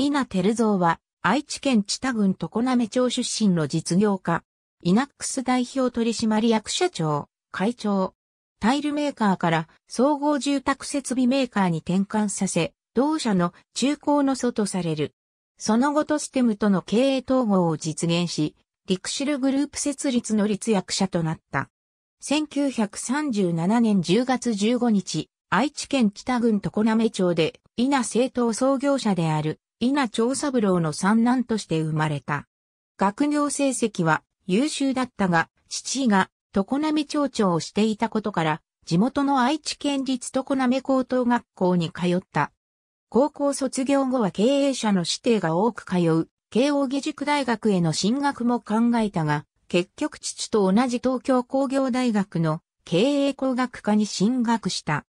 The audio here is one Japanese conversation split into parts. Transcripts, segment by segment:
稲照蔵は、愛知県知多郡常滑町出身の実業家、イナックス代表取締役社長、会長、タイルメーカーから総合住宅設備メーカーに転換させ、同社の中高の祖とされる。その後とステムとの経営統合を実現し、リクシルグループ設立の立役者となった。1937年10月15日、愛知県知多郡常滑町で、稲政党創業者である稲長三郎の三男として生まれた。学業成績は優秀だったが、父が常滑町長をしていたことから、地元の愛知県立常滑高等学校に通った。高校卒業後は経営者の指定が多く通う、慶応義塾大学への進学も考えたが、結局父と同じ東京工業大学の経営工学科に進学した。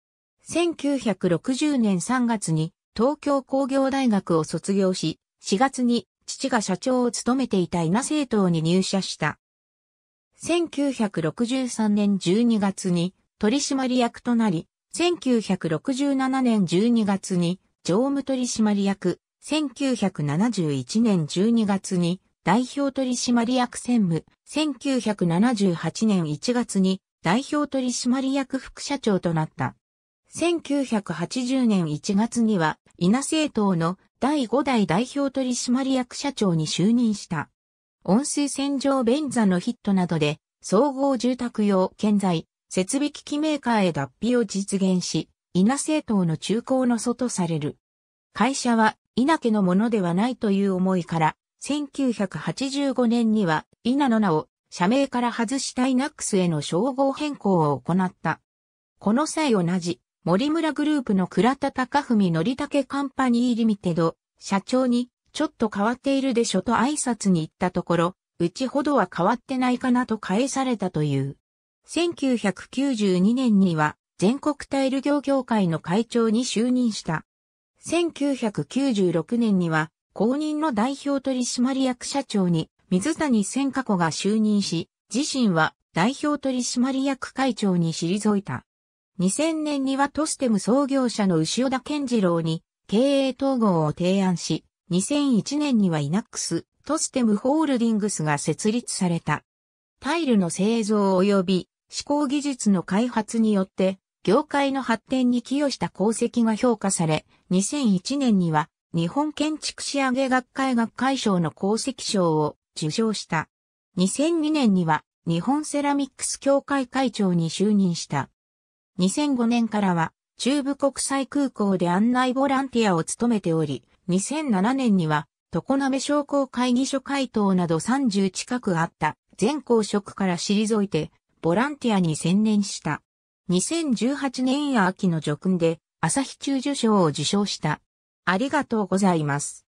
1960年3月に東京工業大学を卒業し、4月に父が社長を務めていた稲政党に入社した。1963年12月に取締役となり、1967年12月に常務取締役、1971年12月に代表取締役専務、1978年1月に代表取締役副社長となった。1980年1月には、稲政党の第5代代表取締役社長に就任した。温水洗浄便座のヒットなどで、総合住宅用建材、設備機器メーカーへ脱皮を実現し、稲政党の中高の祖とされる。会社は稲家のものではないという思いから、1985年には稲の名を社名から外したイナックスへの称号変更を行った。この際同じ森村グループの倉田隆文のりたけカンパニーリミテド、社長に、ちょっと変わっているでしょと挨拶に行ったところ、うちほどは変わってないかなと返されたという。1992年には全国タイル業協会の会長に就任した。1996年には公認の代表取締役社長に水谷千佳子が就任し、自身は代表取締役会長に退いた。2000年にはトステム創業者の牛尾田健次郎に経営統合を提案し、2001年にはイナックス、トステムホールディングスが設立された。タイルの製造及び思考技術の開発によって、業界の発展に寄与した功績が評価され、2001年には日本建築仕上げ学会学会賞の功績賞を受賞した。2002年には日本セラミックス協会会長に就任した。2005年からは中部国際空港で案内ボランティアを務めており、2007年には常滑商工会議所会頭など30近くあった全公職から退いてボランティアに専念した。2018年秋の叙勲で朝日中受賞を受賞した。ありがとうございます。